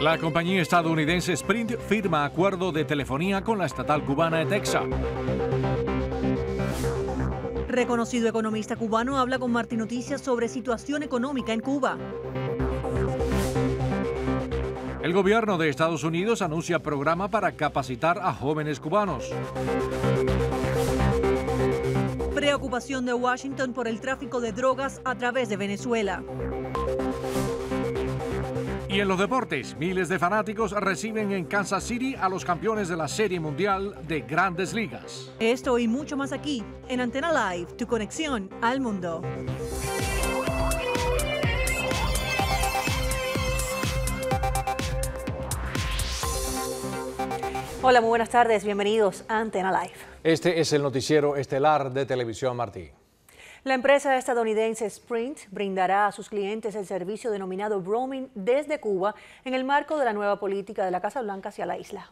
La compañía estadounidense Sprint firma acuerdo de telefonía con la estatal cubana Etexa. Reconocido economista cubano habla con Martín Noticias sobre situación económica en Cuba. El gobierno de Estados Unidos anuncia programa para capacitar a jóvenes cubanos. Preocupación de Washington por el tráfico de drogas a través de Venezuela. Y en los deportes, miles de fanáticos reciben en Kansas City a los campeones de la Serie Mundial de Grandes Ligas. Esto y mucho más aquí en Antena Live, tu conexión al mundo. Hola, muy buenas tardes, bienvenidos a Antena Live. Este es el noticiero estelar de Televisión Martí. La empresa estadounidense Sprint brindará a sus clientes el servicio denominado roaming desde Cuba en el marco de la nueva política de la Casa Blanca hacia la isla.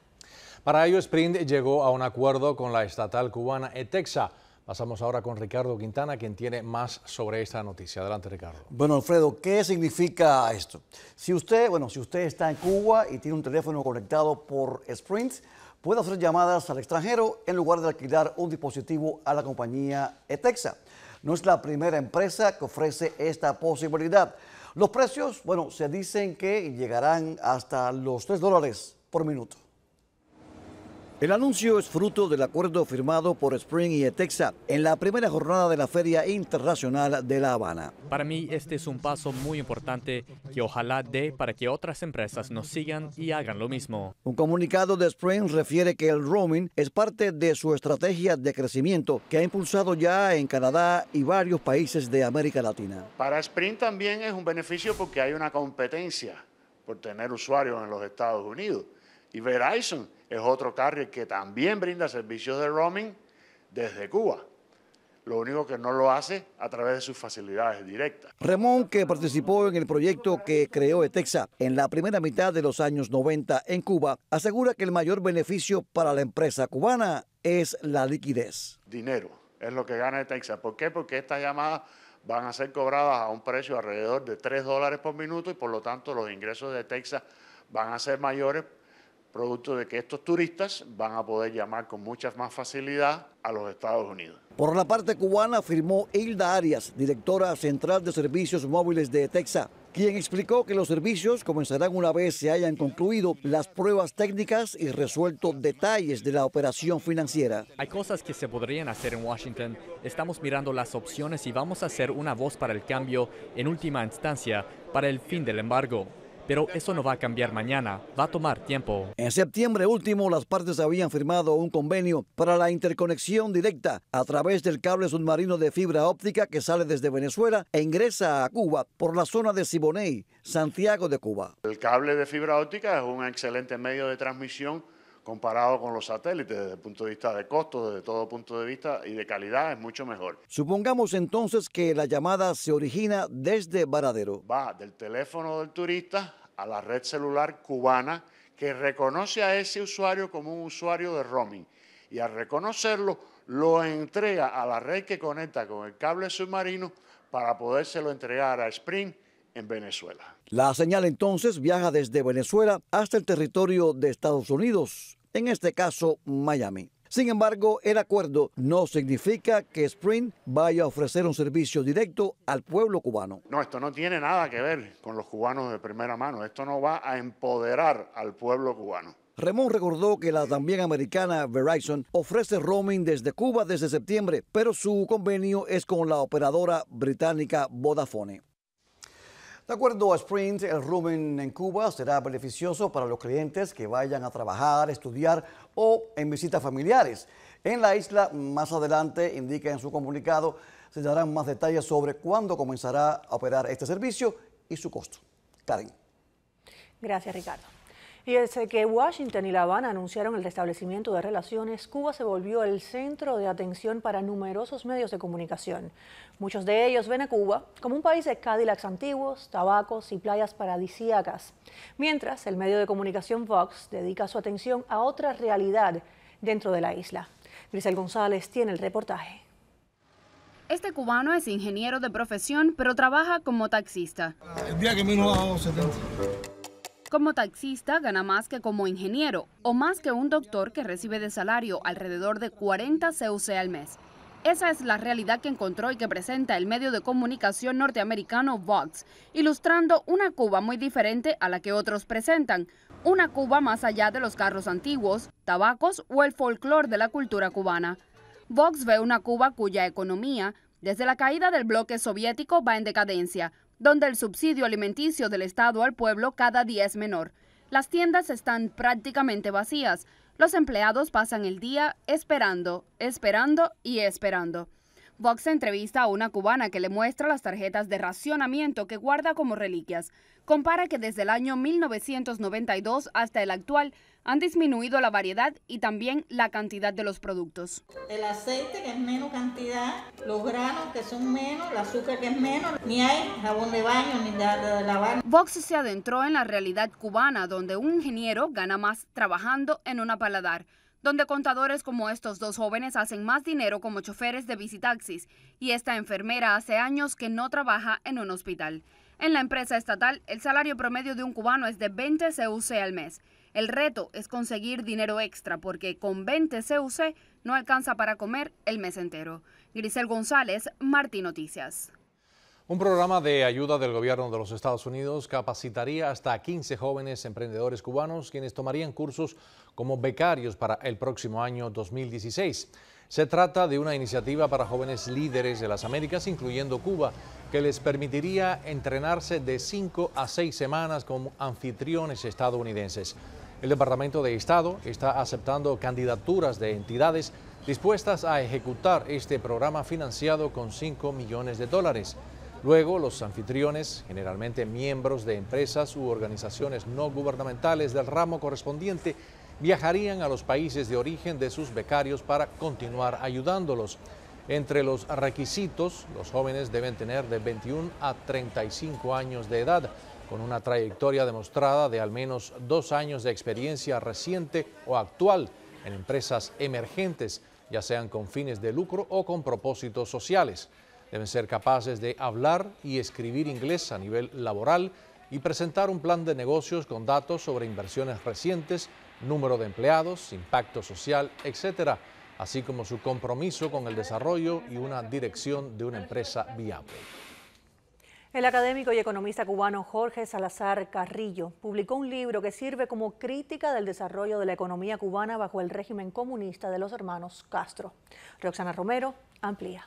Para ello, Sprint llegó a un acuerdo con la estatal cubana Etexa. Pasamos ahora con Ricardo Quintana, quien tiene más sobre esta noticia. Adelante, Ricardo. Bueno, Alfredo, ¿qué significa esto? Si usted, bueno, si usted está en Cuba y tiene un teléfono conectado por Sprint, puede hacer llamadas al extranjero en lugar de alquilar un dispositivo a la compañía Etexa. No es la primera empresa que ofrece esta posibilidad. Los precios, bueno, se dicen que llegarán hasta los 3 dólares por minuto. El anuncio es fruto del acuerdo firmado por Spring y Etexa en la primera jornada de la Feria Internacional de La Habana. Para mí este es un paso muy importante que ojalá dé para que otras empresas nos sigan y hagan lo mismo. Un comunicado de Spring refiere que el roaming es parte de su estrategia de crecimiento que ha impulsado ya en Canadá y varios países de América Latina. Para Sprint también es un beneficio porque hay una competencia por tener usuarios en los Estados Unidos. Y Verizon es otro carrier que también brinda servicios de roaming desde Cuba. Lo único que no lo hace a través de sus facilidades directas. Ramón, que participó en el proyecto que creó Etexa en la primera mitad de los años 90 en Cuba, asegura que el mayor beneficio para la empresa cubana es la liquidez. Dinero es lo que gana Etexa. ¿Por qué? Porque estas llamadas van a ser cobradas a un precio alrededor de 3 dólares por minuto y por lo tanto los ingresos de Texas van a ser mayores producto de que estos turistas van a poder llamar con mucha más facilidad a los Estados Unidos. Por la parte cubana afirmó Hilda Arias, directora central de servicios móviles de Texas, quien explicó que los servicios comenzarán una vez se hayan concluido las pruebas técnicas y resuelto detalles de la operación financiera. Hay cosas que se podrían hacer en Washington. Estamos mirando las opciones y vamos a ser una voz para el cambio en última instancia para el fin del embargo pero eso no va a cambiar mañana, va a tomar tiempo. En septiembre último, las partes habían firmado un convenio para la interconexión directa a través del cable submarino de fibra óptica que sale desde Venezuela e ingresa a Cuba por la zona de Siboney, Santiago de Cuba. El cable de fibra óptica es un excelente medio de transmisión comparado con los satélites desde el punto de vista de costo, desde todo punto de vista y de calidad es mucho mejor. Supongamos entonces que la llamada se origina desde Varadero. Va del teléfono del turista a la red celular cubana que reconoce a ese usuario como un usuario de roaming y al reconocerlo lo entrega a la red que conecta con el cable submarino para podérselo entregar a Sprint en Venezuela. La señal entonces viaja desde Venezuela hasta el territorio de Estados Unidos en este caso Miami. Sin embargo, el acuerdo no significa que Sprint vaya a ofrecer un servicio directo al pueblo cubano. No, esto no tiene nada que ver con los cubanos de primera mano. Esto no va a empoderar al pueblo cubano. Ramón recordó que la también americana Verizon ofrece roaming desde Cuba desde septiembre, pero su convenio es con la operadora británica Vodafone. De acuerdo a Sprint, el rubén en Cuba será beneficioso para los clientes que vayan a trabajar, estudiar o en visitas familiares. En la isla, más adelante, indica en su comunicado, se darán más detalles sobre cuándo comenzará a operar este servicio y su costo. Karen. Gracias, Ricardo. Y desde que Washington y La Habana anunciaron el restablecimiento de relaciones. Cuba se volvió el centro de atención para numerosos medios de comunicación. Muchos de ellos ven a Cuba como un país de Cadillacs antiguos, tabacos y playas paradisíacas. Mientras, el medio de comunicación Vox dedica su atención a otra realidad dentro de la isla. Grisel González tiene el reportaje. Este cubano es ingeniero de profesión, pero trabaja como taxista. El día que como taxista gana más que como ingeniero o más que un doctor que recibe de salario alrededor de 40 CUC al mes. Esa es la realidad que encontró y que presenta el medio de comunicación norteamericano Vox, ilustrando una Cuba muy diferente a la que otros presentan, una Cuba más allá de los carros antiguos, tabacos o el folclore de la cultura cubana. Vox ve una Cuba cuya economía, desde la caída del bloque soviético, va en decadencia, donde el subsidio alimenticio del Estado al pueblo cada día es menor. Las tiendas están prácticamente vacías. Los empleados pasan el día esperando, esperando y esperando. Vox entrevista a una cubana que le muestra las tarjetas de racionamiento que guarda como reliquias. Compara que desde el año 1992 hasta el actual han disminuido la variedad y también la cantidad de los productos. El aceite que es menos cantidad, los granos que son menos, el azúcar que es menos, ni hay jabón de baño ni de, de lavar. Vox se adentró en la realidad cubana donde un ingeniero gana más trabajando en una paladar donde contadores como estos dos jóvenes hacen más dinero como choferes de visitaxis y esta enfermera hace años que no trabaja en un hospital. En la empresa estatal, el salario promedio de un cubano es de 20 CUC al mes. El reto es conseguir dinero extra porque con 20 CUC no alcanza para comer el mes entero. Grisel González, Martín Noticias. Un programa de ayuda del gobierno de los Estados Unidos capacitaría hasta 15 jóvenes emprendedores cubanos quienes tomarían cursos como becarios para el próximo año 2016. Se trata de una iniciativa para jóvenes líderes de las Américas, incluyendo Cuba, que les permitiría entrenarse de 5 a 6 semanas como anfitriones estadounidenses. El Departamento de Estado está aceptando candidaturas de entidades dispuestas a ejecutar este programa financiado con 5 millones de dólares. Luego, los anfitriones, generalmente miembros de empresas u organizaciones no gubernamentales del ramo correspondiente, viajarían a los países de origen de sus becarios para continuar ayudándolos. Entre los requisitos, los jóvenes deben tener de 21 a 35 años de edad con una trayectoria demostrada de al menos dos años de experiencia reciente o actual en empresas emergentes, ya sean con fines de lucro o con propósitos sociales. Deben ser capaces de hablar y escribir inglés a nivel laboral y presentar un plan de negocios con datos sobre inversiones recientes, número de empleados, impacto social, etc., así como su compromiso con el desarrollo y una dirección de una empresa viable. El académico y economista cubano Jorge Salazar Carrillo publicó un libro que sirve como crítica del desarrollo de la economía cubana bajo el régimen comunista de los hermanos Castro. Roxana Romero amplía.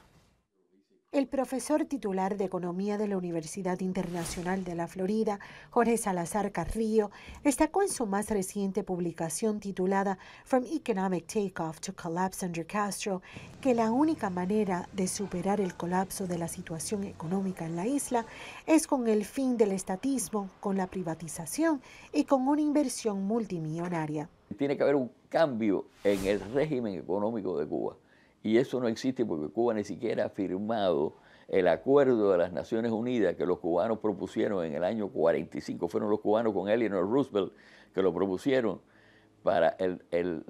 El profesor titular de Economía de la Universidad Internacional de la Florida, Jorge Salazar Carrillo, destacó en su más reciente publicación titulada From Economic Takeoff to Collapse Under Castro que la única manera de superar el colapso de la situación económica en la isla es con el fin del estatismo, con la privatización y con una inversión multimillonaria. Tiene que haber un cambio en el régimen económico de Cuba y eso no existe porque Cuba ni siquiera ha firmado el acuerdo de las Naciones Unidas que los cubanos propusieron en el año 45. Fueron los cubanos con Eleanor Roosevelt que lo propusieron para el,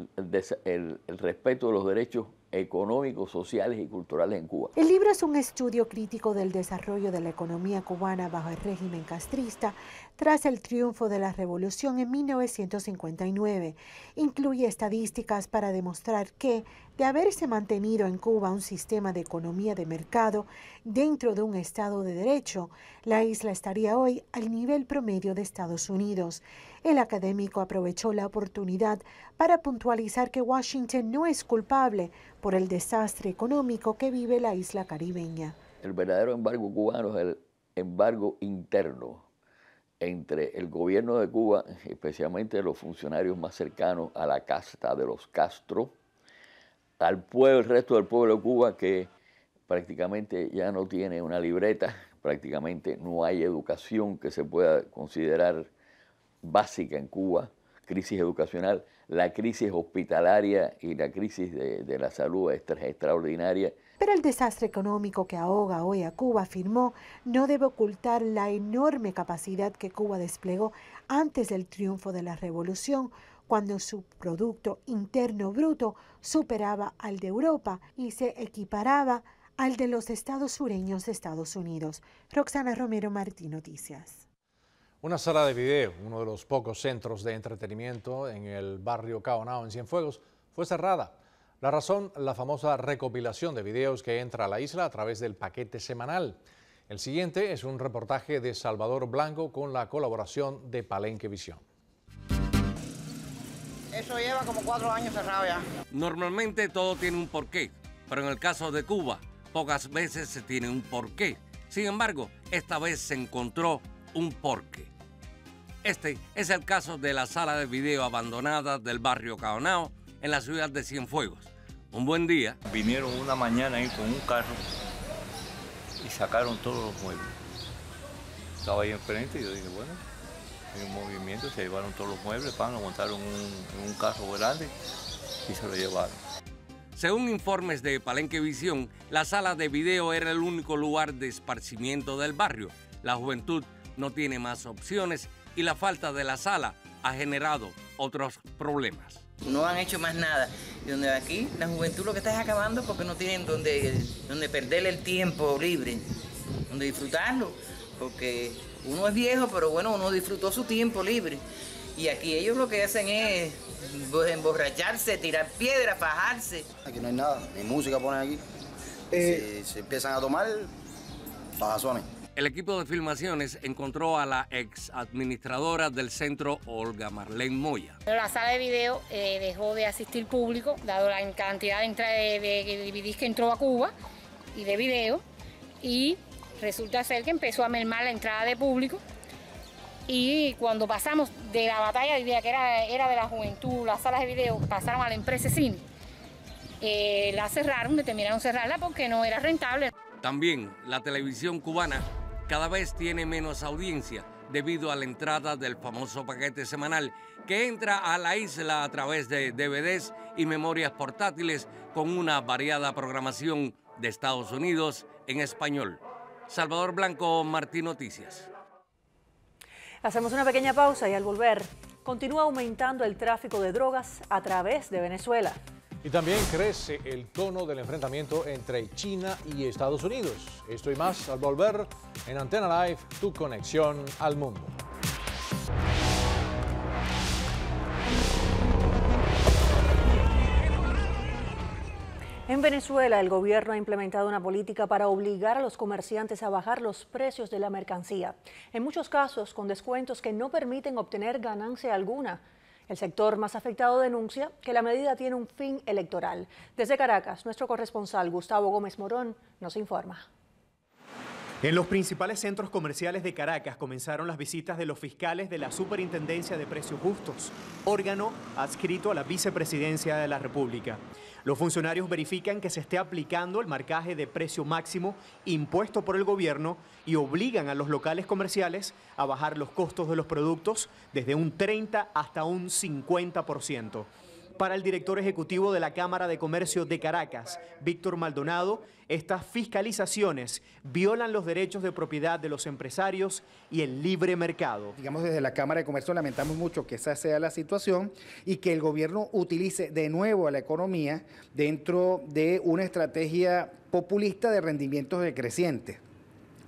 respeto de los derechos económicos, sociales y culturales en Cuba. El libro es un estudio crítico del desarrollo de la economía cubana bajo el régimen castrista tras el triunfo de la revolución en 1959. Incluye estadísticas para demostrar que de haberse mantenido en Cuba un sistema de economía de mercado dentro de un Estado de Derecho, la isla estaría hoy al nivel promedio de Estados Unidos. El académico aprovechó la oportunidad para puntualizar que Washington no es culpable por el desastre económico que vive la isla caribeña. El verdadero embargo cubano es el embargo interno entre el gobierno de Cuba, especialmente los funcionarios más cercanos a la casta de los Castro, al pueblo, el resto del pueblo de Cuba que prácticamente ya no tiene una libreta, prácticamente no hay educación que se pueda considerar básica en Cuba, crisis educacional, la crisis hospitalaria y la crisis de, de la salud es extraordinaria. Pero el desastre económico que ahoga hoy a Cuba, afirmó, no debe ocultar la enorme capacidad que Cuba desplegó antes del triunfo de la revolución cuando su Producto Interno Bruto superaba al de Europa y se equiparaba al de los estados sureños de Estados Unidos. Roxana Romero Martín, Noticias. Una sala de video, uno de los pocos centros de entretenimiento en el barrio Caonao en Cienfuegos, fue cerrada. La razón, la famosa recopilación de videos que entra a la isla a través del paquete semanal. El siguiente es un reportaje de Salvador Blanco con la colaboración de Palenque Visión. Eso lleva como cuatro años cerrado ya. Normalmente todo tiene un porqué, pero en el caso de Cuba, pocas veces se tiene un porqué. Sin embargo, esta vez se encontró un porqué. Este es el caso de la sala de video abandonada del barrio Caonao en la ciudad de Cienfuegos. Un buen día. Vinieron una mañana ahí con un carro y sacaron todos los muebles. Estaba ahí enfrente y yo dije, bueno, en un movimiento, se llevaron todos los muebles, pan, lo montaron un, un carro grande y se lo llevaron. Según informes de Palenque Visión, la sala de video era el único lugar de esparcimiento del barrio. La juventud no tiene más opciones y la falta de la sala ha generado otros problemas. No han hecho más nada. Y donde aquí la juventud lo que está es acabando porque no tienen donde, donde perder el tiempo libre, donde disfrutarlo, porque uno es viejo, pero bueno, uno disfrutó su tiempo libre. Y aquí ellos lo que hacen es emborracharse, tirar piedras, fajarse. Aquí no hay nada, ni música ponen aquí. Eh, se, empiezan a tomar fajazones. El equipo de filmaciones encontró a la ex administradora del centro, Olga Marlene Moya. La sala de video eh, dejó de asistir público, dado la cantidad de, de, de, que entró a Cuba y de video, y Resulta ser que empezó a mermar la entrada de público y cuando pasamos de la batalla de idea que era, era de la juventud, las salas de video, pasaron a la empresa cine. Eh, la cerraron, determinaron cerrarla porque no era rentable. También la televisión cubana cada vez tiene menos audiencia debido a la entrada del famoso paquete semanal que entra a la isla a través de DVDs y memorias portátiles con una variada programación de Estados Unidos en español. Salvador Blanco, Martín Noticias. Hacemos una pequeña pausa y al volver continúa aumentando el tráfico de drogas a través de Venezuela. Y también crece el tono del enfrentamiento entre China y Estados Unidos. Esto y más al volver en Antena Live, tu conexión al mundo. En Venezuela, el gobierno ha implementado una política para obligar a los comerciantes a bajar los precios de la mercancía, en muchos casos con descuentos que no permiten obtener ganancia alguna. El sector más afectado denuncia que la medida tiene un fin electoral. Desde Caracas, nuestro corresponsal Gustavo Gómez Morón nos informa. En los principales centros comerciales de Caracas comenzaron las visitas de los fiscales de la Superintendencia de Precios Justos, órgano adscrito a la Vicepresidencia de la República. Los funcionarios verifican que se esté aplicando el marcaje de precio máximo impuesto por el gobierno y obligan a los locales comerciales a bajar los costos de los productos desde un 30 hasta un 50%. Para el director ejecutivo de la Cámara de Comercio de Caracas, Víctor Maldonado, estas fiscalizaciones violan los derechos de propiedad de los empresarios y el libre mercado. Digamos, desde la Cámara de Comercio lamentamos mucho que esa sea la situación y que el gobierno utilice de nuevo a la economía dentro de una estrategia populista de rendimientos decrecientes.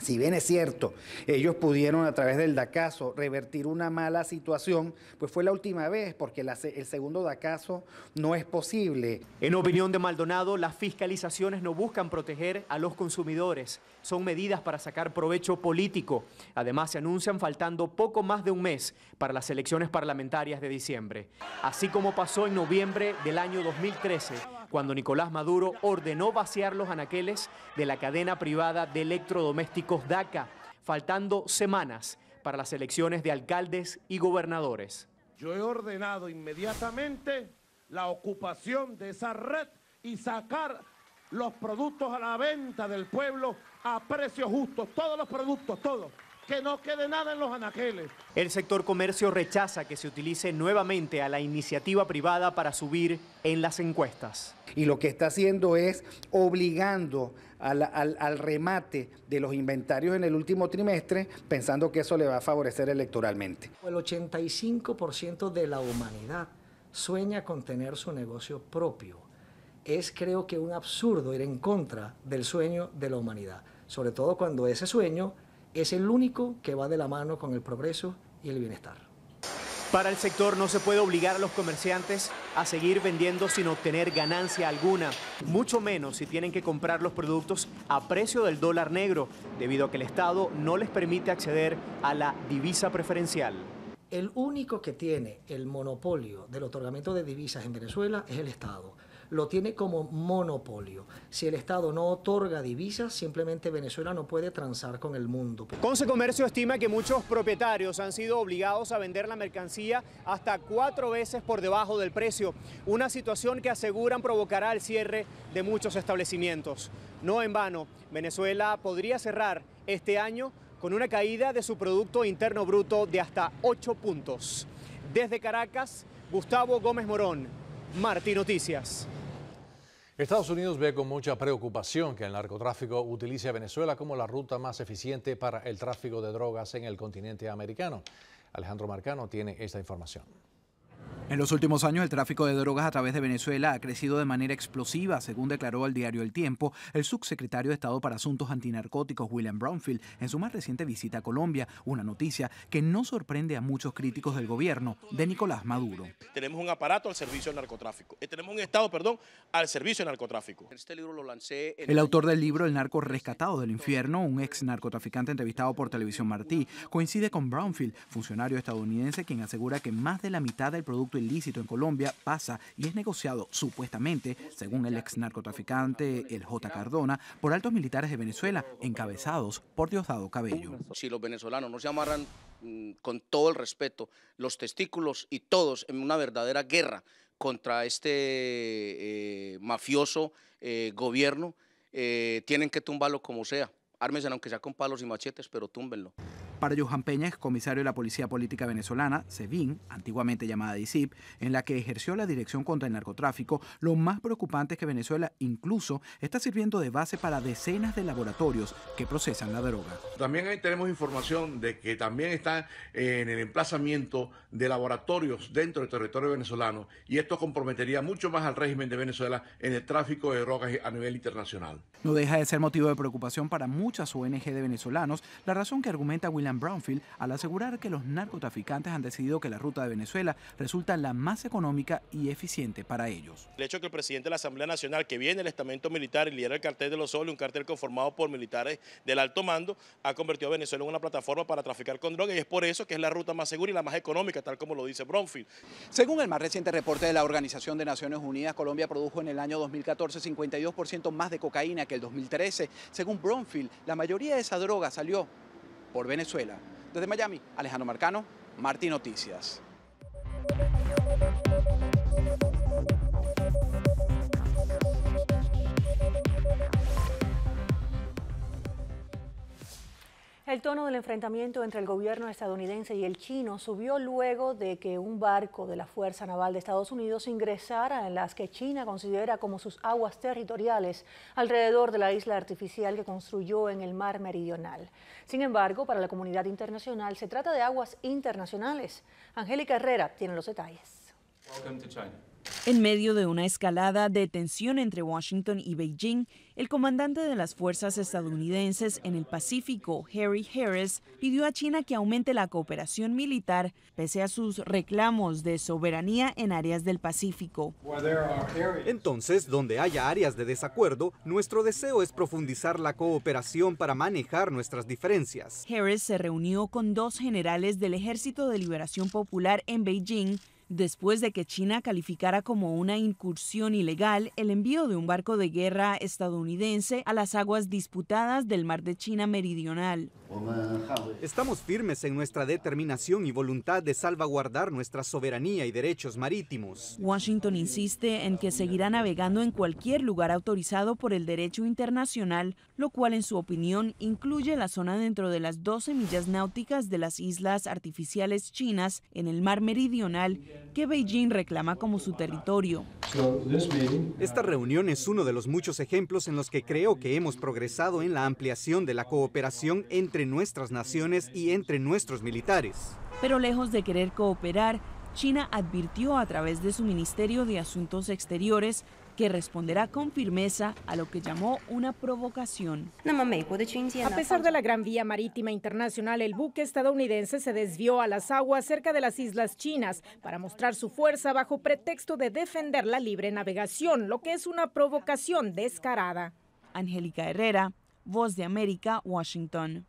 Si bien es cierto, ellos pudieron a través del DACASO revertir una mala situación, pues fue la última vez, porque el segundo DACASO no es posible. En opinión de Maldonado, las fiscalizaciones no buscan proteger a los consumidores, son medidas para sacar provecho político. Además, se anuncian faltando poco más de un mes para las elecciones parlamentarias de diciembre, así como pasó en noviembre del año 2013 cuando Nicolás Maduro ordenó vaciar los anaqueles de la cadena privada de electrodomésticos DACA, faltando semanas para las elecciones de alcaldes y gobernadores. Yo he ordenado inmediatamente la ocupación de esa red y sacar los productos a la venta del pueblo a precios justos, todos los productos, todos que no quede nada en los anaqueles. El sector comercio rechaza que se utilice nuevamente a la iniciativa privada para subir en las encuestas. Y lo que está haciendo es obligando al, al remate de los inventarios en el último trimestre, pensando que eso le va a favorecer electoralmente. El 85% de la humanidad sueña con tener su negocio propio. Es creo que un absurdo ir en contra del sueño de la humanidad, sobre todo cuando ese sueño es el único que va de la mano con el progreso y el bienestar. Para el sector no se puede obligar a los comerciantes a seguir vendiendo sin obtener ganancia alguna, mucho menos si tienen que comprar los productos a precio del dólar negro, debido a que el Estado no les permite acceder a la divisa preferencial. El único que tiene el monopolio del otorgamiento de divisas en Venezuela es el Estado lo tiene como monopolio. Si el Estado no otorga divisas, simplemente Venezuela no puede transar con el mundo. Conce Comercio estima que muchos propietarios han sido obligados a vender la mercancía hasta cuatro veces por debajo del precio, una situación que aseguran provocará el cierre de muchos establecimientos. No en vano, Venezuela podría cerrar este año con una caída de su Producto Interno Bruto de hasta ocho puntos. Desde Caracas, Gustavo Gómez Morón, Martí Noticias. Estados Unidos ve con mucha preocupación que el narcotráfico utilice a Venezuela como la ruta más eficiente para el tráfico de drogas en el continente americano. Alejandro Marcano tiene esta información. En los últimos años, el tráfico de drogas a través de Venezuela ha crecido de manera explosiva, según declaró al diario El Tiempo el subsecretario de Estado para Asuntos Antinarcóticos, William Brownfield, en su más reciente visita a Colombia, una noticia que no sorprende a muchos críticos del gobierno de Nicolás Maduro. Tenemos un aparato al servicio del narcotráfico, eh, tenemos un Estado, perdón, al servicio del narcotráfico. Este libro El autor del libro, El narco rescatado del infierno, un ex narcotraficante entrevistado por Televisión Martí, coincide con Brownfield, funcionario estadounidense, quien asegura que más de la mitad del producto ilícito en Colombia pasa y es negociado supuestamente, según el ex narcotraficante El J. Cardona, por altos militares de Venezuela encabezados por Diosdado Cabello. Si los venezolanos no se amarran mm, con todo el respeto los testículos y todos en una verdadera guerra contra este eh, mafioso eh, gobierno, eh, tienen que tumbarlo como sea. Ármense aunque sea con palos y machetes, pero túmbenlo para Johan Peña, comisario de la Policía Política Venezolana, SEBIN, antiguamente llamada DICIP, en la que ejerció la dirección contra el narcotráfico, lo más preocupante es que Venezuela incluso está sirviendo de base para decenas de laboratorios que procesan la droga. También ahí tenemos información de que también están eh, en el emplazamiento de laboratorios dentro del territorio venezolano y esto comprometería mucho más al régimen de Venezuela en el tráfico de drogas a nivel internacional. No deja de ser motivo de preocupación para muchas ONG de venezolanos la razón que argumenta William Brownfield al asegurar que los narcotraficantes han decidido que la ruta de Venezuela resulta la más económica y eficiente para ellos. El hecho que el presidente de la Asamblea Nacional, que viene del estamento militar y lidera el cartel de los soles, un cartel conformado por militares del alto mando, ha convertido a Venezuela en una plataforma para traficar con drogas y es por eso que es la ruta más segura y la más económica, tal como lo dice Brownfield. Según el más reciente reporte de la Organización de Naciones Unidas, Colombia produjo en el año 2014 52% más de cocaína que el 2013. Según Brownfield, la mayoría de esa droga salió por Venezuela. Desde Miami, Alejandro Marcano, Martín Noticias. El tono del enfrentamiento entre el gobierno estadounidense y el chino subió luego de que un barco de la Fuerza Naval de Estados Unidos ingresara en las que China considera como sus aguas territoriales alrededor de la isla artificial que construyó en el mar meridional. Sin embargo, para la comunidad internacional se trata de aguas internacionales. Angélica Herrera tiene los detalles. En medio de una escalada de tensión entre Washington y Beijing, el comandante de las fuerzas estadounidenses en el Pacífico, Harry Harris, pidió a China que aumente la cooperación militar pese a sus reclamos de soberanía en áreas del Pacífico. Entonces, donde haya áreas de desacuerdo, nuestro deseo es profundizar la cooperación para manejar nuestras diferencias. Harris se reunió con dos generales del Ejército de Liberación Popular en Beijing después de que China calificara como una incursión ilegal el envío de un barco de guerra estadounidense a las aguas disputadas del mar de China Meridional. Estamos firmes en nuestra determinación y voluntad de salvaguardar nuestra soberanía y derechos marítimos. Washington insiste en que seguirá navegando en cualquier lugar autorizado por el derecho internacional, lo cual en su opinión incluye la zona dentro de las 12 millas náuticas de las islas artificiales chinas en el mar meridional que Beijing reclama como su territorio. Esta reunión es uno de los muchos ejemplos en los que creo que hemos progresado en la ampliación de la cooperación entre nuestras naciones y entre nuestros militares. Pero lejos de querer cooperar, China advirtió a través de su Ministerio de Asuntos Exteriores que responderá con firmeza a lo que llamó una provocación. A pesar de la gran vía marítima internacional, el buque estadounidense se desvió a las aguas cerca de las islas chinas para mostrar su fuerza bajo pretexto de defender la libre navegación, lo que es una provocación descarada. Angélica Herrera, Voz de América, Washington.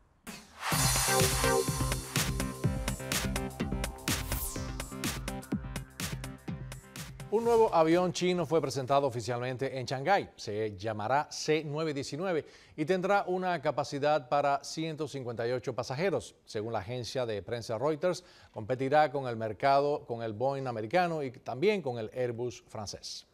Un nuevo avión chino fue presentado oficialmente en Shanghái. Se llamará C-919 y tendrá una capacidad para 158 pasajeros. Según la agencia de prensa Reuters, competirá con el mercado, con el Boeing americano y también con el Airbus francés.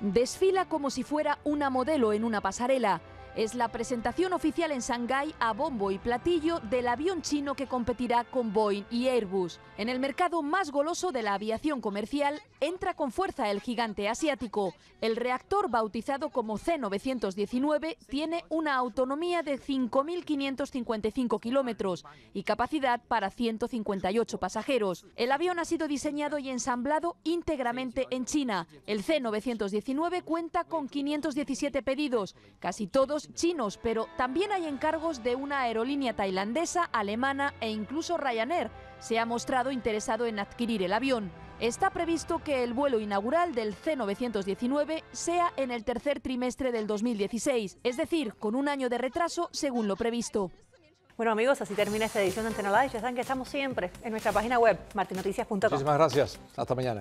Desfila como si fuera una modelo en una pasarela. Es la presentación oficial en Shanghái a bombo y platillo del avión chino que competirá con Boeing y Airbus. En el mercado más goloso de la aviación comercial entra con fuerza el gigante asiático. El reactor bautizado como C919 tiene una autonomía de 5.555 kilómetros y capacidad para 158 pasajeros. El avión ha sido diseñado y ensamblado íntegramente en China. El C919 cuenta con 517 pedidos, casi todos chinos, pero también hay encargos de una aerolínea tailandesa, alemana e incluso Ryanair. Se ha mostrado interesado en adquirir el avión. Está previsto que el vuelo inaugural del C-919 sea en el tercer trimestre del 2016, es decir, con un año de retraso según lo previsto. Bueno amigos, así termina esta edición de Antena Ya saben que estamos siempre en nuestra página web, martinoticias.com. Muchísimas gracias. Hasta mañana.